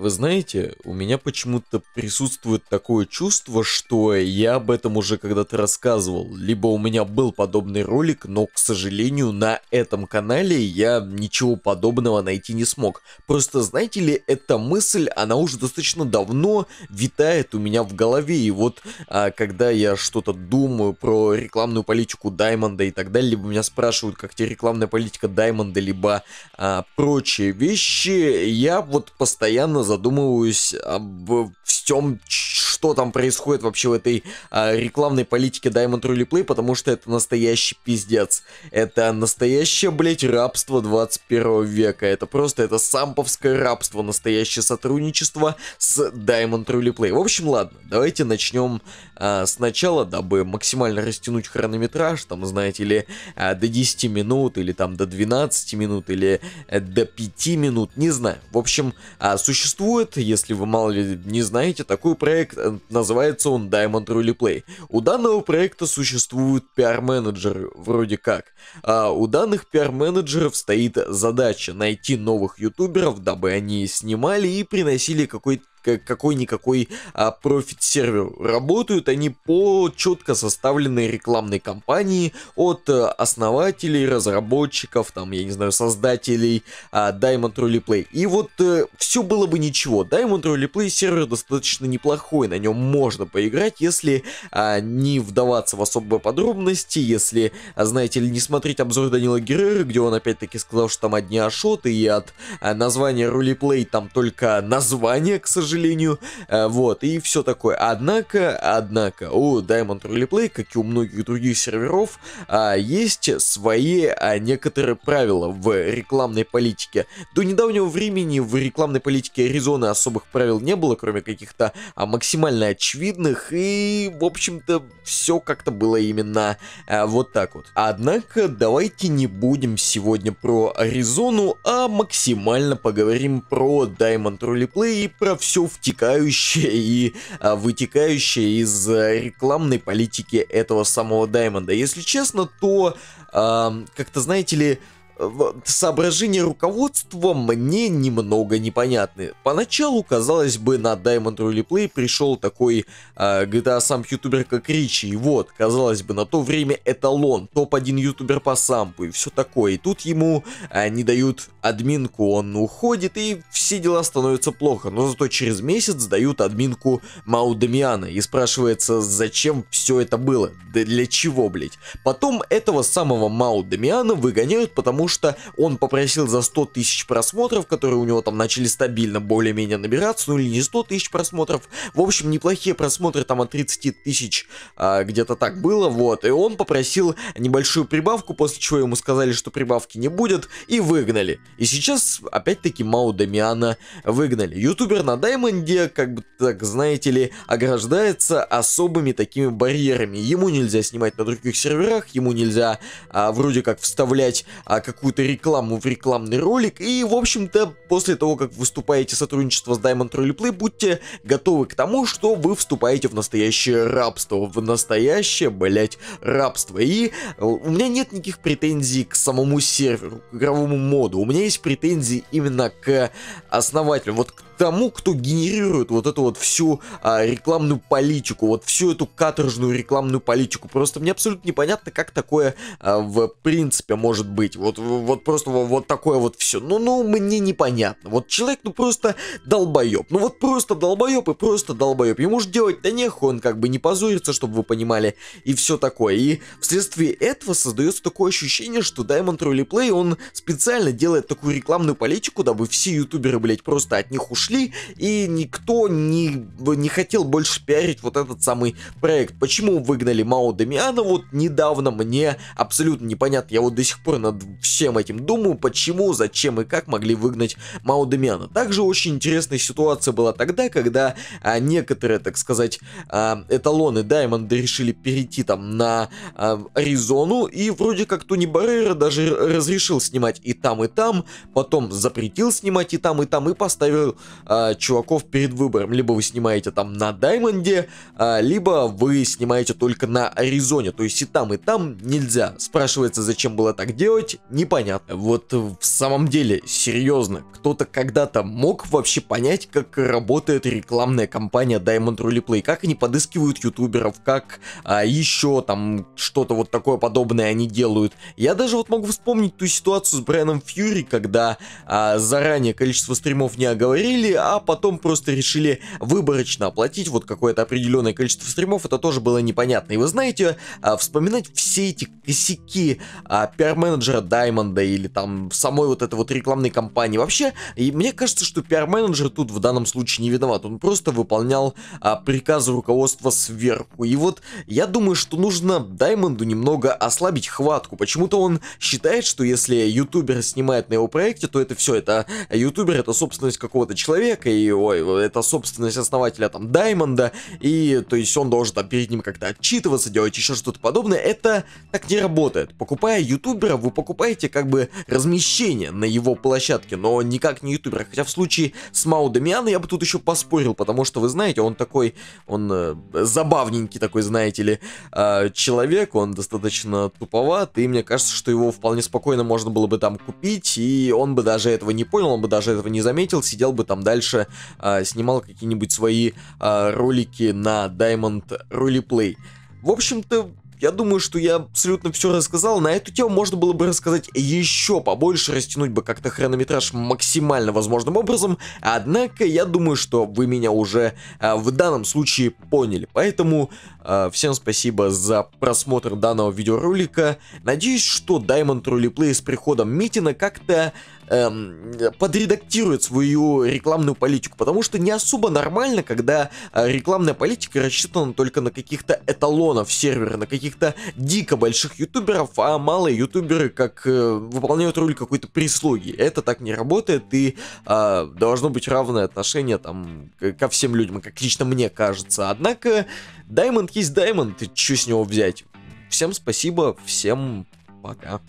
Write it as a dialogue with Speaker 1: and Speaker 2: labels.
Speaker 1: Вы знаете, у меня почему-то присутствует такое чувство, что я об этом уже когда-то рассказывал, либо у меня был подобный ролик, но, к сожалению, на этом канале я ничего подобного найти не смог. Просто, знаете ли, эта мысль, она уже достаточно давно витает у меня в голове, и вот а, когда я что-то думаю про рекламную политику Даймонда и так далее, либо меня спрашивают, как тебе рекламная политика Даймонда, либо а, прочие вещи, я вот постоянно задумываюсь об всем, что там происходит вообще в этой а, рекламной политике Diamond Rally Play, потому что это настоящий пиздец. Это настоящее, блять, рабство 21 века. Это просто, это самповское рабство, настоящее сотрудничество с Diamond Rally Play. В общем, ладно, давайте начнем а, сначала, дабы максимально растянуть хронометраж, там, знаете ли, а, до 10 минут, или там до 12 минут, или а, до 5 минут, не знаю. В общем, а, существует существует, если вы мало ли не знаете, такой проект, э, называется он Diamond Rally Play. У данного проекта существуют пиар-менеджеры, вроде как. А у данных пиар-менеджеров стоит задача найти новых ютуберов, дабы они снимали и приносили какой-то какой-никакой а, профит-сервер. Работают они по четко составленной рекламной кампании от а, основателей, разработчиков, там, я не знаю, создателей а, Diamond Rally Play. И вот а, э, все было бы ничего. Diamond Rally Play сервер достаточно неплохой, на нем можно поиграть, если а, не вдаваться в особые подробности, если, а, знаете ли, не смотреть обзор Данила Герера где он опять-таки сказал, что там одни ашоты и от а, названия Rally Play там только название, к сожалению, сожалению, э, вот, и все такое. Однако, однако, у Diamond Rally Play, как и у многих других серверов, а, есть свои а, некоторые правила в рекламной политике. До недавнего времени в рекламной политике Аризоны особых правил не было, кроме каких-то а, максимально очевидных, и, в общем-то, все как-то было именно э, вот так вот. Однако, давайте не будем сегодня про Аризону, а максимально поговорим про Diamond Rally Play и про все все втекающее и а, вытекающее из э, рекламной политики этого самого Даймонда. Если честно, то а, как-то, знаете ли, соображения руководства мне немного непонятны. Поначалу, казалось бы, на Diamond Rally пришел такой э, а, GTA сам ютубер как Ричи. И вот, казалось бы, на то время эталон, топ-1 ютубер по сампу и все такое. И тут ему э, не дают админку, он уходит и все дела становятся плохо. Но зато через месяц дают админку Мау Демиана. И спрашивается, зачем все это было? Да для чего, блять? Потом этого самого Мау Демиана выгоняют, потому что он попросил за 100 тысяч просмотров, которые у него там начали стабильно более-менее набираться, ну или не 100 тысяч просмотров. В общем, неплохие просмотры там от 30 тысяч а, где-то так было, вот. И он попросил небольшую прибавку, после чего ему сказали, что прибавки не будет, и выгнали. И сейчас, опять-таки, Мау Дамиана выгнали. Ютубер на Даймонде, как бы так, знаете ли, ограждается особыми такими барьерами. Ему нельзя снимать на других серверах, ему нельзя а, вроде как вставлять а, какую какую-то рекламу в рекламный ролик. И, в общем-то, после того, как выступаете сотрудничество с Diamond Roleplay, будьте готовы к тому, что вы вступаете в настоящее рабство. В настоящее, блять, рабство. И э, у меня нет никаких претензий к самому серверу, к игровому моду. У меня есть претензии именно к основателю. Вот к тому, кто генерирует вот эту вот всю а, рекламную политику, вот всю эту каторжную рекламную политику. Просто мне абсолютно непонятно, как такое а, в принципе может быть. Вот, вот просто вот такое вот все. Ну, ну, мне непонятно. Вот человек, ну просто долбоеб. Ну вот просто долбоеб и просто долбоеб. Ему же делать, да нехуй, он как бы не позорится, чтобы вы понимали, и все такое. И вследствие этого создается такое ощущение, что Diamond Rally Play, он специально делает такую рекламную политику, дабы все ютуберы, блять, просто от них ушли ушли, и никто не, не хотел больше пиарить вот этот самый проект. Почему выгнали Мао Дамиана вот недавно, мне абсолютно непонятно. Я вот до сих пор над всем этим думаю, почему, зачем и как могли выгнать Мао Дамиана. Также очень интересная ситуация была тогда, когда а, некоторые, так сказать, а, эталоны Даймонда решили перейти там на а, Аризону, и вроде как Тони Баррера даже разрешил снимать и там, и там, потом запретил снимать и там, и там, и поставил э, чуваков перед выбором. Либо вы снимаете там на Даймонде, э, либо вы снимаете только на Аризоне. То есть и там, и там нельзя. Спрашивается, зачем было так делать, непонятно. Вот в самом деле, серьезно, кто-то когда-то мог вообще понять, как работает рекламная кампания Diamond Rally Play, как они подыскивают ютуберов, как а, еще там что-то вот такое подобное они делают. Я даже вот могу вспомнить ту ситуацию с Брайаном Фьюри, когда а, заранее количество стримов не оговорили, оплатили, а потом просто решили выборочно оплатить вот какое-то определенное количество стримов, это тоже было непонятно. И вы знаете, а, вспоминать все эти косяки а, пиар-менеджера Даймонда или там самой вот этой вот рекламной кампании вообще, и мне кажется, что пиар-менеджер тут в данном случае не виноват, он просто выполнял а, приказы руководства сверху. И вот я думаю, что нужно Даймонду немного ослабить хватку, почему-то он считает, что если ютубер снимает на его проекте, то это все, это ютубер, это собственность какого-то человека, человека, и ой, это собственность основателя там Даймонда, и то есть он должен там перед ним как-то отчитываться, делать еще что-то подобное, это так не работает. Покупая ютубера, вы покупаете как бы размещение на его площадке, но никак не ютубера. Хотя в случае с мау Демиана я бы тут еще поспорил, потому что вы знаете, он такой, он э, забавненький такой, знаете ли, э, человек, он достаточно туповат, и мне кажется, что его вполне спокойно можно было бы там купить, и он бы даже этого не понял, он бы даже этого не заметил, сидел бы там там дальше э, снимал какие-нибудь свои э, ролики на Diamond Roleplay. В общем-то, я думаю, что я абсолютно все рассказал. На эту тему можно было бы рассказать еще побольше, растянуть бы как-то хронометраж максимально возможным образом. Однако, я думаю, что вы меня уже э, в данном случае поняли. Поэтому э, всем спасибо за просмотр данного видеоролика. Надеюсь, что Diamond Roleplay с приходом Митина как-то эм, подредактирует свою рекламную политику, потому что не особо нормально, когда э, рекламная политика рассчитана только на каких-то эталонов сервера, на каких-то дико больших ютуберов, а малые ютуберы как э, выполняют роль какой-то прислуги. Это так не работает, и э, должно быть равное отношение там ко всем людям, как лично мне кажется. Однако, Даймонд есть Даймонд, и что с него взять? Всем спасибо, всем пока.